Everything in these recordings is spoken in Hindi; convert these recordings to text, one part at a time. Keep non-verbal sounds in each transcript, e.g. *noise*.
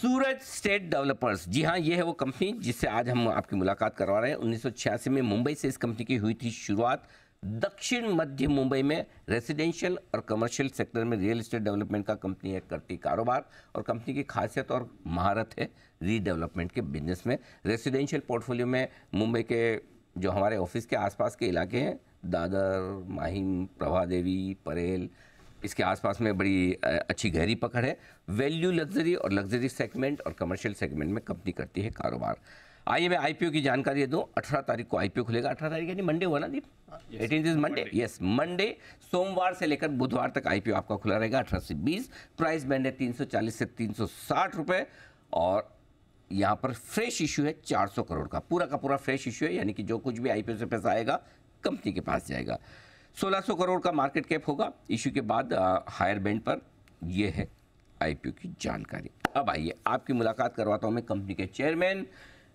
सूरज स्टेट डेवलपर्स जी हाँ ये है वो कंपनी जिससे आज हम आपकी मुलाकात करवा रहे हैं उन्नीस में मुंबई से इस कंपनी की हुई थी शुरुआत दक्षिण मध्य मुंबई में रेजिडेंशियल और कमर्शियल सेक्टर में रियल एस्टेट डेवलपमेंट का कंपनी है करती कारोबार और कंपनी की खासियत और महारत है रीडेवलपमेंट के बिजनेस में रेजिडेंशियल पोर्टफोलियो में मुंबई के जो हमारे ऑफिस के आसपास के इलाके हैं दादर माहिम प्रभा देवी परेल इसके आसपास में बड़ी अच्छी गहरी पकड़ है वैल्यू लग्जरी और लग्जरी सेगमेंट और कमर्शियल सेगमेंट में कंपनी करती है कारोबार आइए मैं आईपीओ की जानकारी दूँ अठारह तारीख को आईपीओ खुलेगा अठारह तारीख यानी मंडे हुआ ना दीप हाँ, eighteen is Monday yes Monday सोमवार से लेकर बुधवार तक आईपीओ आपका खुला रहेगा अठारह से बीस प्राइस बैंड है तीन से तीन रुपए और यहाँ पर फ्रेश इशू है 400 करोड़ का पूरा का पूरा फ्रेश इशू है यानी कि जो कुछ भी आईपीओ से पैसा आएगा कंपनी के पास जाएगा 1600 करोड़ का मार्केट कैप होगा इश्यू के बाद हायर बैंड पर यह है आईपीओ की जानकारी अब आइए आपकी मुलाकात करवाता हूं मैं कंपनी के chairman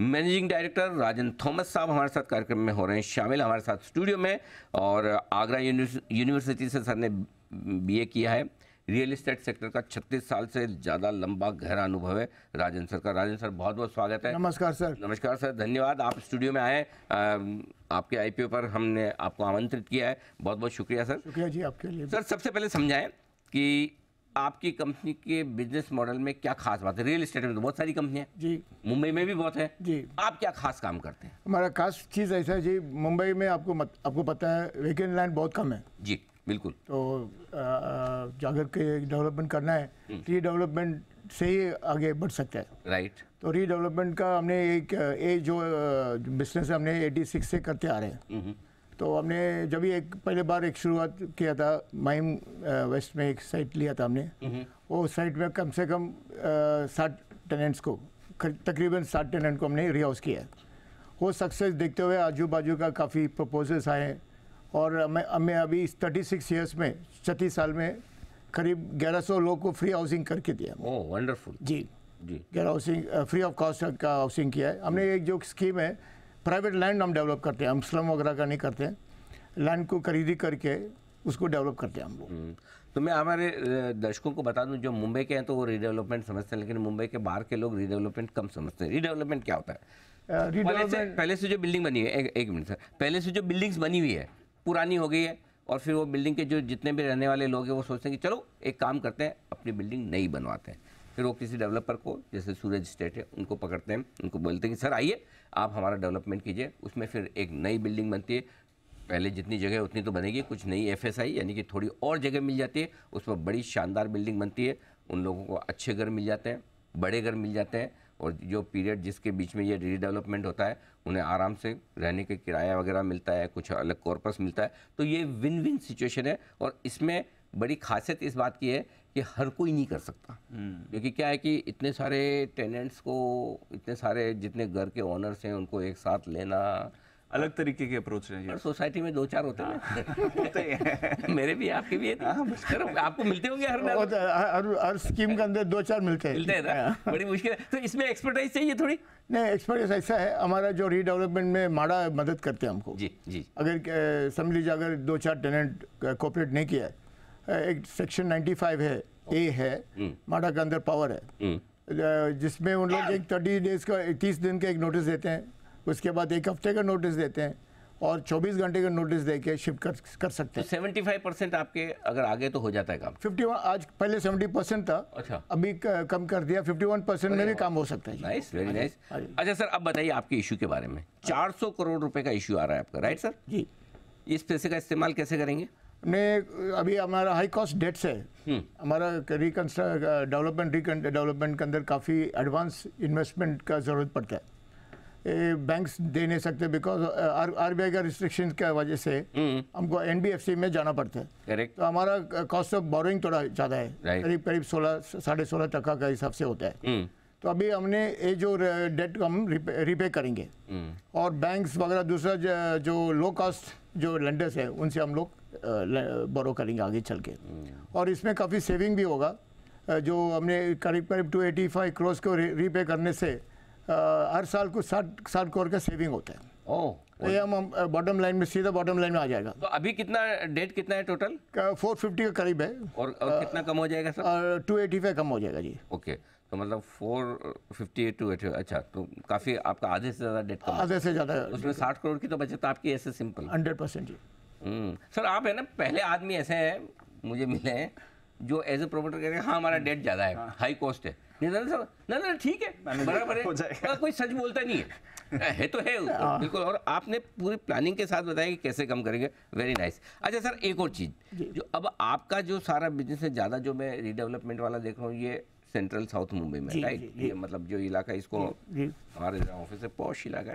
managing director Rajan Thomas साहब हमारे साथ कार्यक्रम में हो रहे हैं शामिल हमारे साथ स्टूडियो में और आगरा यूनिवर्सिटी से सर ने बीए किया है रियल इस्टेट सेक्टर का 36 साल से ज़्यादा लंबा गहरा अनुभव है राजन सर का राजन सर बहुत बहुत स्वागत है नमस्कार सर नमस्कार सर धन्यवाद आप स्टूडियो में आए आपके आईपीओ पर हमने आपको आमंत्रित किया है बहुत बहुत शुक्रिया सर शुक्रिया जी आपके लिए सर सबसे पहले समझाएं कि आपकी कंपनी के बिजनेस मॉडल में क्या खास बात है रियल इस्टेट में तो बहुत सारी कंपनियां जी मुंबई में भी बहुत है जी आप क्या खास काम करते हैं हमारा खास चीज़ ऐसा है जी मुंबई में आपको मत, आपको पता है वेकेंट लैंड बहुत कम है जी बिल्कुल तो अगर डेवलपमेंट करना है रीडेवलपमेंट हम्म। तो से ही आगे बढ़ सकता है राइट right. तो रीडेवलपमेंट का हमने एक ए जो बिजनेस हमने 86 से करते आ रहे हैं हम्म। तो हमने जब भी एक पहले बार एक शुरुआत किया था माइम वेस्ट में एक साइट लिया था हमने हम्म। वो साइट में कम से कम साठ टेनेंट्स को तकरीबन साठ टेनेंट को हमने रिहाउस किया वो सक्सेस देखते हुए आजू बाजू का काफ़ी प्रपोजल्स आए और हमें हमें अभी थर्टी सिक्स ईयर्स में छत्तीस साल में करीब 1100 लोग को फ्री हाउसिंग करके दिया ओह वंडरफुल जी जी गैर हाउसिंग फ्री ऑफ कॉस्ट का हाउसिंग किया है हमने एक जो स्कीम है प्राइवेट लैंड हम डेवलप करते हैं हम स्लम वगैरह का नहीं करते हैं लैंड को खरीदी करके उसको डेवलप करते हैं हम लोग हम्म। तो मैं हमारे दर्शकों को बता दूं जो मुंबई के हैं तो वो रीडेवलपमेंट समझते हैं लेकिन मुंबई के बाहर के लोग रीडेवलपमेंट कम समझते हैं रीडेवलपमेंट क्या होता है पहले से पहले से जो बिल्डिंग बनी हुई है एक, एक मिनट सर पहले से जो बिल्डिंग्स बनी हुई है पुरानी हो गई है और फिर वो बिल्डिंग के जो जितने भी रहने वाले लोग हैं वो सोचते हैं कि चलो एक काम करते हैं अपनी बिल्डिंग नई बनवाते हैं फिर वो किसी डेवलपर को जैसे सूरज स्टेट है उनको पकड़ते हैं उनको बोलते हैं कि सर आइए आप हमारा डेवलपमेंट कीजिए उसमें फिर एक नई बिल्डिंग बनती है पहले जितनी जगह उतनी तो बनेगी कुछ नई एफ यानी कि थोड़ी और जगह मिल जाती है उस पर बड़ी शानदार बिल्डिंग बनती है उन लोगों को अच्छे घर मिल जाते हैं बड़े घर मिल जाते हैं और जो पीरियड जिसके बीच में ये रीडेवलपमेंट होता है उन्हें आराम से रहने के किराया वगैरह मिलता है कुछ अलग कॉर्पस मिलता है तो ये विन विन सिचुएशन है और इसमें बड़ी खासियत इस बात की है कि हर कोई नहीं कर सकता हम्म। क्योंकि क्या है कि इतने सारे टेनेंट्स को इतने सारे जितने घर के ऑनर्स हैं उनको एक साथ लेना अलग तरीके के अप्रोच है और सोसाइटी में दो चार होते हैं हाँ, तो *laughs* मेरे भी आपके भी है हाँ, आपको मिलते होंगे हर हर हर स्कीम के अंदर दो चार मिलते हैं मिलते हैं ना हाँ। बड़ी मुश्किल है तो इसमें एक्सपर्टाइज चाहिए थोड़ी नहीं एक्सपर्टाइज ऐसा है हमारा जो रीडेवलपमेंट में माड़ा मदद करते हैं हमको जी जी अगर समझ लीजिए अगर दो चार टेनेंट कोऑपरेट नहीं किया है एक सेक्शन 95 है ए है हम्म। माड़ा के अंदर पावर है हम्म। जिसमें उन लोग एक थर्टी डेज का तीस दिन का एक नोटिस देते हैं उसके बाद एक हफ्ते का नोटिस देते हैं और 24 घंटे का नोटिस दे के शिफ्ट कर कर सकते तो हैं तो 75 परसेंट आपके अगर आगे तो हो जाता है काम फिफ्टी आज पहले सेवेंटी परसेंट था अच्छा अभी कम कर दिया फिफ्टी वन परसेंट में भी काम हो सकता है नाइस वेरी नाइस अच्छा सर अब बताइए आपके इशू के बारे में हाँ। चार सौ करोड़ रुपए का इशू आ रहा है आपका राइट सर जी इस पैसे का इस्तेमाल कैसे करेंगे ने अभी हमारा हाई कॉस्ट डेट्स है हम्म। हमारा रिकन्स्ट्रक डेवलपमेंट रिकन डेवलपमेंट के अंदर काफ़ी एडवांस इन्वेस्टमेंट का ज़रूरत पड़ता है बैंक्स दे नहीं सकते बिकॉज आरबीआई का रिस्ट्रिक्शन की वजह से हम्म। हमको एनबीएफसी में जाना पड़ता है करेक्ट तो हमारा कॉस्ट ऑफ बोरोइंग थोड़ा ज़्यादा है करीब करीब सोलह साढ़े सोलह टका का हिसाब से होता है हम्म। तो अभी हमने ये जो डेट हम रिपे करेंगे हम्म। और बैंक्स वगैरह दूसरा जो लो कॉस्ट जो लेंडर्स है उनसे हम लोग बोरो करेंगे आगे चल के और इसमें काफ़ी सेविंग भी होगा जो हमने करीब करीब टू एटी फाइव क्रोस को रिपे करने से हर साल कुछ साठ साठ करोड़ का सेविंग होता है ओ, तो ये हम बॉटम लाइन में सीधा बॉटम लाइन में आ जाएगा तो अभी कितना डेट कितना है टोटल फोर फिफ्टी के करीब है और, और आ, कितना कम हो जाएगा सर टू एटी फाइव कम हो जाएगा जी ओके तो मतलब फोर फिफ्टी टू एटी अच्छा तो काफ़ी आपका आधे से ज़्यादा डेट आधे से ज़्यादा उसमें साठ करोड़ की तो बचत आपकी ऐसे सिंपल हंड्रेड परसेंट जी हम्म, सर आप है ना पहले आदमी ऐसे हैं मुझे मिले हैं जो एज ए प्रोमोटर कह रहे हैं हाँ हमारा डेट ज़्यादा है हाई कॉस्ट है नहीं सर नहीं ठीक है बराबर है हाँ, कोई सच बोलता नहीं है है तो है हाँ। बिल्कुल और आपने पूरी प्लानिंग के साथ बताया कि कैसे कम करेंगे वेरी नाइस अच्छा सर एक और चीज़ जो अब आपका जो सारा बिजनेस है ज़्यादा जो मैं रीडेवलपमेंट वाला देख रहा हूँ ये सेंट्रल साउथ मुंबई में राइट ये मतलब जो इलाका इसको हमारे ऑफिस है पौश इलाका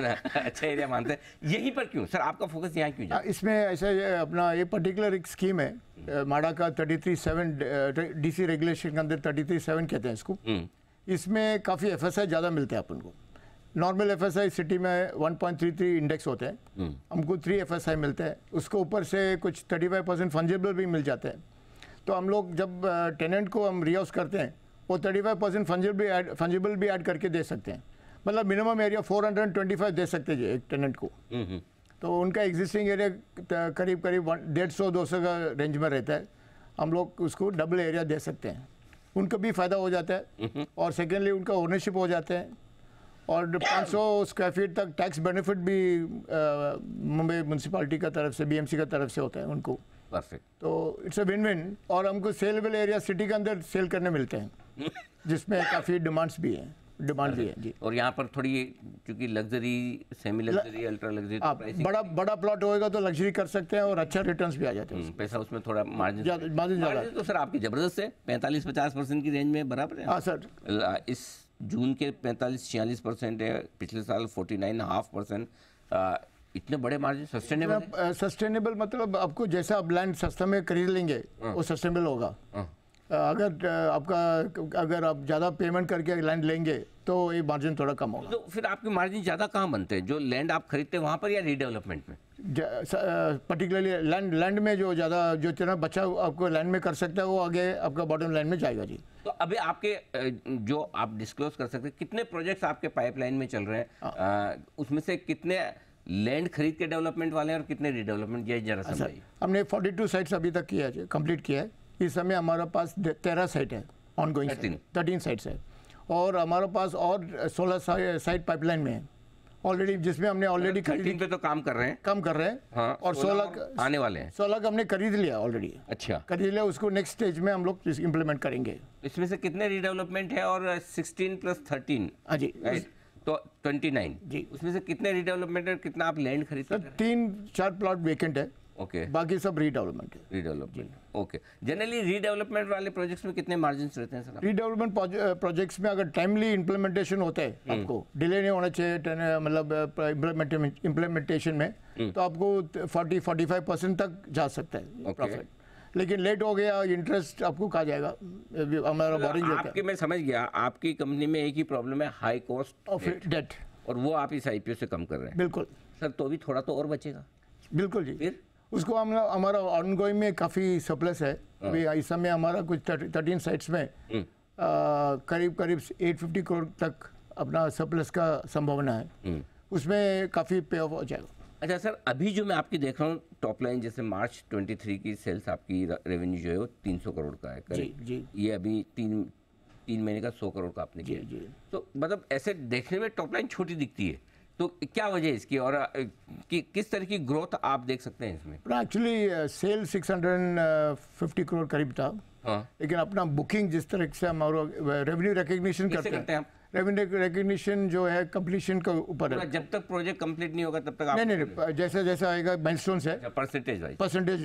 है *laughs* अच्छा एरिया मानते हैं यहीं पर क्यों सर आपका फोकस यहाँ क्यों जाए? हाँ, इसमें ऐसा अपना ये पर्टिकुलर एक स्कीम है हम्म। माड़ा का thirty three seven D regulation के अंदर थर्टी थ्री सेवन कहते हैं इसको हम्म। इसमें काफ़ी एफ ज़्यादा मिलते हैं अपन को नॉर्मल एफ सिटी में 1.33 इंडेक्स होते हैं हम्म। हमको थ्री एफ मिलते हैं उसके ऊपर से कुछ 35 परसेंट फंजेबल भी मिल जाते हैं तो हम लोग जब टेनेंट को हम रिहाउस करते हैं वो 35 परसेंट फंजेबल फंजेबल भी ऐड करके दे सकते हैं मतलब मिनिमम एरिया 425 दे सकते हैं एक टेनेंट को तो उनका एग्जिस्टिंग एरिया करीब करीब डेढ़ सौ दो सौ का रेंज में रहता है हम लोग उसको डबल एरिया दे सकते हैं उनका भी फ़ायदा हो जाता है और सेकेंडली उनका ओनरशिप हो जाते हैं और 500 स्क्वायर फीट तक टैक्स बेनिफिट भी मुंबई म्यूनसिपाली का तरफ से बीएमसी का तरफ से होता है उनको परफेक्ट तो इट्स अ विन विन और हमको सेलेबल एरिया सिटी के अंदर सेल करने मिलते हैं *laughs* जिसमें काफ़ी डिमांड्स भी हैं डिमांड भी है जी और यहाँ पर थोड़ी क्योंकि luxury semi luxury ultra luxury तो बड़ा बड़ा प्लॉट होएगा तो लग्जरी कर सकते हैं और अच्छा रिटर्न्स भी आ जाते हैं हम्म, पैसा उसमें थोड़ा मार्जिन मार्जिन ज़्यादा तो सर आपकी ज़बरदस्त है पैंतालीस पचास परसेंट की रेंज में बराबर है हाँ सर इस जून के पैंतालीस छियालीस परसेंट है पिछले साल फोर्टी नाइन हाफ परसेंट इतने बड़े मार्जिन सस्टेनेबल सस्टेनेबल मतलब आपको जैसा आप लैंड सस्ते में खरीद लेंगे हाँ। वो सस्टेनेबल होगा हाँ। अगर आपका अगर आप ज़्यादा पेमेंट करके लैंड लेंगे तो ये मार्जिन थोड़ा कम होगा तो फिर आपके मार्जिन ज़्यादा कहाँ बनते हैं जो लैंड आप खरीदते हैं वहाँ पर या रीडेवलपमेंट में पर्टिकुलरली लैंड लैंड में जो ज़्यादा जो जितना बच्चा आपको लैंड में कर सकता है वो आगे आपका बॉटम लाइन में जाएगा जी तो अभी आपके जो आप डिस्क्लोज कर सकते हैं कितने प्रोजेक्ट्स आपके पाइपलाइन में चल रहे हैं हाँ। उसमें से कितने लैंड खरीद के डेवलपमेंट वाले हैं और कितने रीडेवलपमेंट ये जरा अच्छा, समझाइए हमने 42 साइट्स अभी तक किया है कंप्लीट किया है इस समय हमारे पास तेरह साइट है ऑन गोइंग थर्टीन साइट्स है और हमारे पास और सोलह साइट पाइपलाइन में है ऑलरेडी जिसमें हमने ऑलरेडी खरीद पे तो काम कर रहे हैं काम कर रहे हैं हाँ, और सोलह आने वाले हैं सोलह हमने खरीद लिया ऑलरेडी अच्छा खरीद लिया उसको नेक्स्ट स्टेज में हम लोग इम्प्लीमेंट करेंगे इसमें से कितने रिडेवलपमेंट है और सिक्सटीन प्लस थर्टीन हाँ जी तो ट्वेंटी नाइन जी उसमें से कितने रिडेवलपमेंट है कितना आप लैंड खरीद तीन चार प्लॉट वेकेंट है ओके okay. बाकी सब रीडेवलपमेंट है रीडेवलपमेंट ओके जनरली रीडेवलपमेंट वाले प्रोजेक्ट्स में कितने मार्जिन रहते हैं सर रीडेवलपमेंट प्रोजेक्ट्स में अगर टाइमली इंप्लीमेंटेशन होता है हम्म। आपको डिले नहीं होना चाहिए मतलब इम्प्लीमेंटेशन में हम्म। तो आपको 40 45 परसेंट तक जा सकता है प्रॉफिट okay. लेकिन लेट हो गया इंटरेस्ट आपको कहा जाएगा हमारा बोरिंग मतलब आपके मैं समझ गया आपकी कंपनी में एक ही प्रॉब्लम है हाई कॉस्ट ऑफ डेट और वो आप इस आईपीओ से कम कर रहे हैं बिल्कुल सर तो भी थोड़ा तो और बचेगा बिल्कुल जी फिर उसको हम हमारा ऑनगोइंग में काफ़ी सप्लस है हाँ। अभी इस समय हमारा कुछ थर्टीन साइट्स में हम्म। करीब करीब 850 करोड़ तक अपना सप्लस का संभावना है हम्म। उसमें काफ़ी पे ऑफ हो जाएगा अच्छा सर अभी जो मैं आपकी देख रहा हूँ टॉप लाइन जैसे मार्च 23 की सेल्स आपकी रेवेन्यू जो है वो 300 करोड़ का है करीब जी, जी ये अभी तीन तीन महीने का 100 करोड़ का आपने किया जी, जी तो मतलब ऐसे देखने में टॉप लाइन छोटी दिखती है तो क्या वजह इसकी और कि, किस तरह की ग्रोथ आप देख सकते हैं इसमें एक्चुअली सेल सिक्स करोड़ करीब था हाँ। लेकिन अपना बुकिंग जिस तरह से हम और रेवेन्यू रिकग्निशन करते, करते हैं रेवेन्यू रिकग्निशन जो है कंप्लीशन के ऊपर है मतलब जब तक प्रोजेक्ट कंप्लीट नहीं होगा तब तक नहीं नहीं जैसा जैसा आएगा माइलस्टोन्स है परसेंटेज परसेंटेज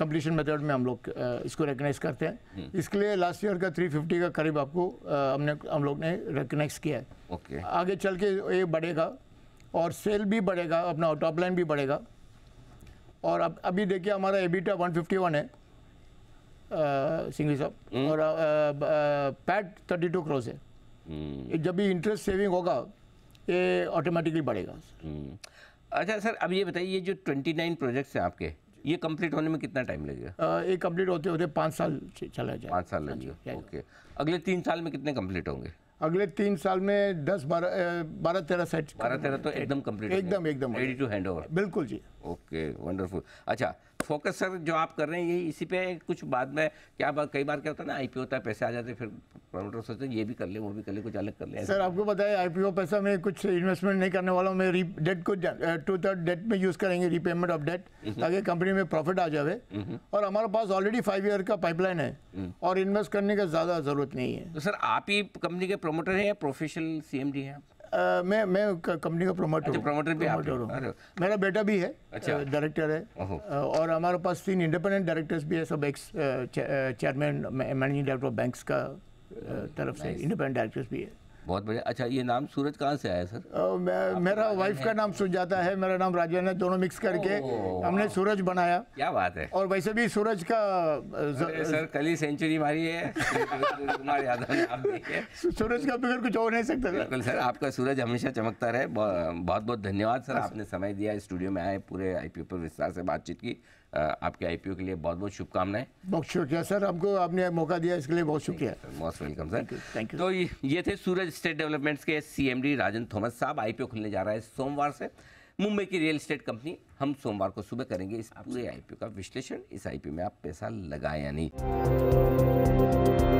कंप्लीशन मेथड में हम लोग इसको रिकग्नाइज करते हैं हम्म। इसके लिए लास्ट ईयर का 350 का करीब आपको हमने हम लोग ने रिकग्नाइज किया है ओके आगे चल के ये बढ़ेगा और सेल भी बढ़ेगा अपना टॉप लाइन भी बढ़ेगा और अब अभी देखिए हमारा एबिटा 151 है सिंह साहब हम्म। और पैट 32 क्रोस है हम्म। जब भी इंटरेस्ट सेविंग होगा ये ऑटोमेटिकली बढ़ेगा हम्म। अच्छा सर अब ये बताइए जो 29 प्रोजेक्ट्स हैं आपके ये कंप्लीट होने में कितना टाइम लगेगा ये कंप्लीट होते होते पाँच साल चला जाए पाँच साल लगेगा हाँ ओके अगले तीन साल में कितने कंप्लीट होंगे अगले तीन साल में दस बारह बारह तेरह सेट बारह तेरह तो एकदम कंप्लीट एकदम एकदम रेडी टू हैंड ओवर बिल्कुल जी ओके वंडरफुल अच्छा फोकस सर जो आप कर रहे हैं यही इसी पे कुछ बाद में क्या बात कई बार क्या होता है ना आईपीओ होता है पैसे आ जाते हैं फिर प्रमोटर सोचते हैं ये भी कर ले वो भी कर ले कुछ अलग कर ले सर आपको पता है आईपीओ पैसा में कुछ इन्वेस्टमेंट नहीं करने वाला हूँ मैं डेट को टू थर्ड डेट में यूज़ करेंगे रीपेमेंट ऑफ डेट ताकि कंपनी में प्रॉफिट आ जाए हम्म। और हमारे पास ऑलरेडी फाइव ईयर का पाइपलाइन है हम्म। और इन्वेस्ट करने का ज़्यादा ज़रूरत नहीं है तो सर आप ही कंपनी के प्रोमोटर हैं या प्रोफेशनल सी हैं आप मैं मैं कंपनी का प्रोमोटर प्रमोटर प्रोमोटर भी मेरा बेटा भी है अच्छा डायरेक्टर है और हमारे पास तीन इंडिपेंडेंट डायरेक्टर्स भी है सब ex chairman managing director of banks का तरफ से इंडिपेंडेंट डायरेक्टर्स भी है बहुत बढ़िया अच्छा ये नाम सूरज कहाँ से आया सर ओ, मैं तो मेरा वाइफ का नाम जाता है मेरा नाम राजवन है दोनों मिक्स करके हमने सूरज बनाया क्या बात है और वैसे भी सूरज का ज... सर कल ही सेंचुरी मारी है कुमार यादव सूरज का फिगर कुछ और नहीं सकता बिल्कुल सर आपका सूरज हमेशा चमकता रहे बहुत बहुत धन्यवाद सर आपने समय दिया स्टूडियो में आए पूरे आई पर विस्तार से बातचीत की आपके आईपीओ के लिए बहुत बहुत शुभकामनाएं बहुत शुक्रिया सर हमको आपने मौका दिया इसके लिए बहुत शुक्रिया most welcome sir thank you तो ये थे सूरज स्टेट डेवलपमेंट्स के सीएमडी राजन थॉमस साहब आईपीओ खुलने जा रहा है सोमवार से मुंबई की रियल स्टेट कंपनी हम सोमवार को सुबह करेंगे इस पूरे आईपीओ का विश्लेषण इस आईपीओ में आप पैसा लगाए या नहीं